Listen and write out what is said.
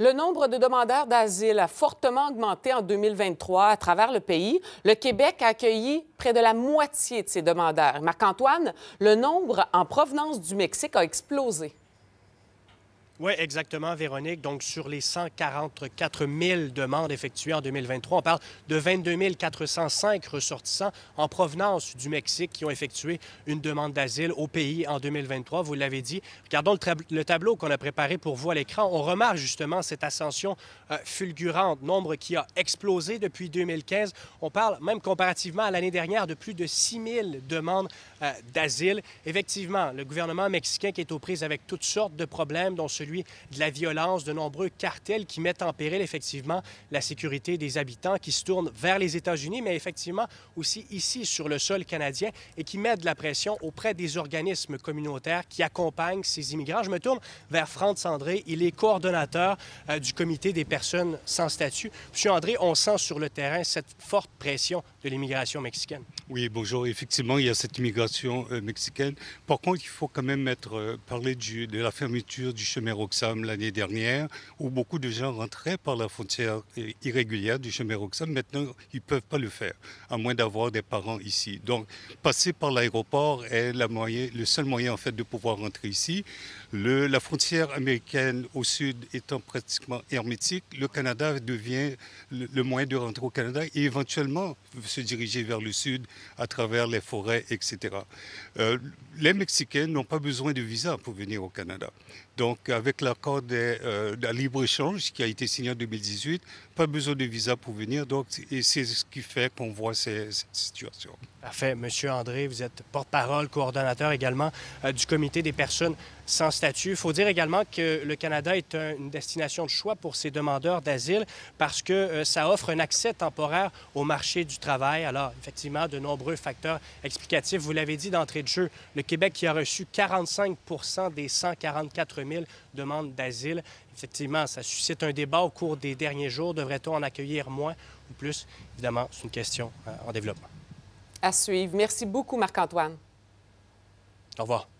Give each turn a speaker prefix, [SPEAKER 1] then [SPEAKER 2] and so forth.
[SPEAKER 1] Le nombre de demandeurs d'asile a fortement augmenté en 2023 à travers le pays. Le Québec a accueilli près de la moitié de ces demandeurs. Marc-Antoine, le nombre en provenance du Mexique a explosé.
[SPEAKER 2] Oui, exactement, Véronique. Donc, sur les 144 000 demandes effectuées en 2023, on parle de 22 405 ressortissants en provenance du Mexique qui ont effectué une demande d'asile au pays en 2023. Vous l'avez dit. Regardons le, tableau qu'on a préparé pour vous à l'écran. On remarque justement cette ascension euh, fulgurante, nombre qui a explosé depuis 2015. On parle même comparativement à l'année dernière de plus de 6 000 demandes euh, d'asile. Effectivement, le gouvernement mexicain qui est aux prises avec toutes sortes de problèmes, dont celui de la violence, de nombreux cartels qui mettent en péril effectivement la sécurité des habitants, qui se tournent vers les États-Unis, mais effectivement aussi ici sur le sol canadien et qui mettent de la pression auprès des organismes communautaires qui accompagnent ces immigrants. Je me tourne vers Franck André. Il est coordonnateur euh, du comité des personnes sans statut. Monsieur André, on sent sur le terrain cette forte pression de l'immigration mexicaine.
[SPEAKER 3] Oui, bonjour. Effectivement, il y a cette immigration euh, mexicaine. Par contre, il faut quand même euh, parler de la fermeture du chemin Roxham l'année dernière, où beaucoup de gens rentraient par la frontière euh, irrégulière du chemin Roxham. Maintenant, ils ne peuvent pas le faire, à moins d'avoir des parents ici. Donc, passer par l'aéroport est la le seul moyen en fait de pouvoir rentrer ici. Le, la frontière américaine au sud étant pratiquement hermétique, le Canada devient le, moyen de rentrer au Canada et éventuellement se diriger vers le sud à travers les forêts, etc. Euh, les Mexicains n'ont pas besoin de visa pour venir au Canada. Donc, avec avec l'accord de, euh, de libre-échange qui a été signé en 2018, pas besoin de visa pour venir. Donc, c'est ce qui fait qu'on voit cette situation.
[SPEAKER 2] Parfait. Monsieur André, vous êtes porte-parole, coordonnateur également euh, du comité des personnes sans statut. Il faut dire également que le Canada est une destination de choix pour ces demandeurs d'asile parce que euh, ça offre un accès temporaire au marché du travail. Alors, effectivement, de nombreux facteurs explicatifs. Vous l'avez dit d'entrée de jeu, le Québec qui a reçu 45 des 144 000 demande d'asile. Effectivement, ça suscite un débat au cours des derniers jours. Devrait-on en accueillir moins ou plus? Évidemment, c'est une
[SPEAKER 3] question euh, en développement.
[SPEAKER 1] À suivre. Merci beaucoup, Marc-Antoine.
[SPEAKER 3] Au revoir.